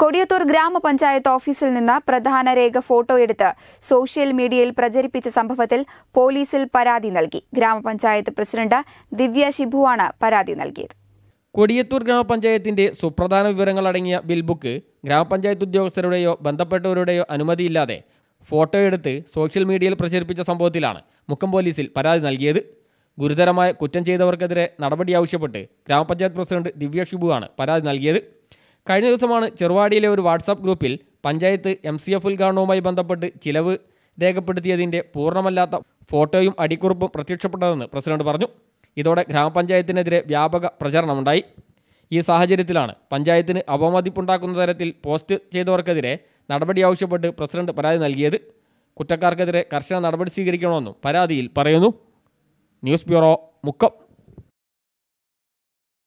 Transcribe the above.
കൊടിയത്തൂർ ഗ്രാമപഞ്ചായത്ത് ഓഫീസിൽ നിന്ന് പ്രധാന രേഖ എടുത്ത് സോഷ്യൽ മീഡിയയിൽ പ്രചരിപ്പിച്ച സംഭവത്തിൽ പോലീസിൽ പരാതി നൽകി ഗ്രാമപഞ്ചായത്ത് പ്രസിഡന്റ് ദിവ്യ ഷിബുവാണ് പരാതി നൽകിയത് കൊടിയത്തൂർ ഗ്രാമപഞ്ചായത്തിന്റെ സുപ്രധാന വിവരങ്ങൾ അടങ്ങിയ ബിൽ ബുക്ക് ഗ്രാമപഞ്ചായത്ത് ഉദ്യോഗസ്ഥരുടെയോ ബന്ധപ്പെട്ടവരുടെയോ അനുമതിയില്ലാതെ ഫോട്ടോ എടുത്ത് സോഷ്യൽ മീഡിയയിൽ പ്രചരിപ്പിച്ച സംഭവത്തിലാണ് മുക്കം പോലീസിൽ പരാതി നൽകിയത് ഗുരുതരമായ കുറ്റം ചെയ്തവർക്കെതിരെ നടപടി ആവശ്യപ്പെട്ട് ഗ്രാമപഞ്ചായത്ത് പ്രസിഡന്റ് ദിവ്യ ഷിബുവാണ് പരാതി നൽകിയത് കഴിഞ്ഞ ദിവസമാണ് ചെറുവാടിയിലെ ഒരു വാട്സാപ്പ് ഗ്രൂപ്പിൽ പഞ്ചായത്ത് എം സി എഫ് ഉദ്ഘാടനവുമായി ബന്ധപ്പെട്ട് ചിലവ് രേഖപ്പെടുത്തിയതിൻ്റെ പൂർണ്ണമല്ലാത്ത ഫോട്ടോയും അടിക്കുറിപ്പും പ്രത്യക്ഷപ്പെട്ടതെന്ന് പ്രസിഡന്റ് പറഞ്ഞു ഇതോടെ ഗ്രാമപഞ്ചായത്തിനെതിരെ വ്യാപക പ്രചരണമുണ്ടായി ഈ സാഹചര്യത്തിലാണ് പഞ്ചായത്തിന് അപമതിപ്പുണ്ടാക്കുന്ന തരത്തിൽ പോസ്റ്റ് ചെയ്തവർക്കെതിരെ നടപടി ആവശ്യപ്പെട്ട് പ്രസിഡന്റ് പരാതി നൽകിയത് കുറ്റക്കാർക്കെതിരെ കർശന നടപടി സ്വീകരിക്കണമെന്നും പരാതിയിൽ പറയുന്നു ന്യൂസ് ബ്യൂറോ മുക്കം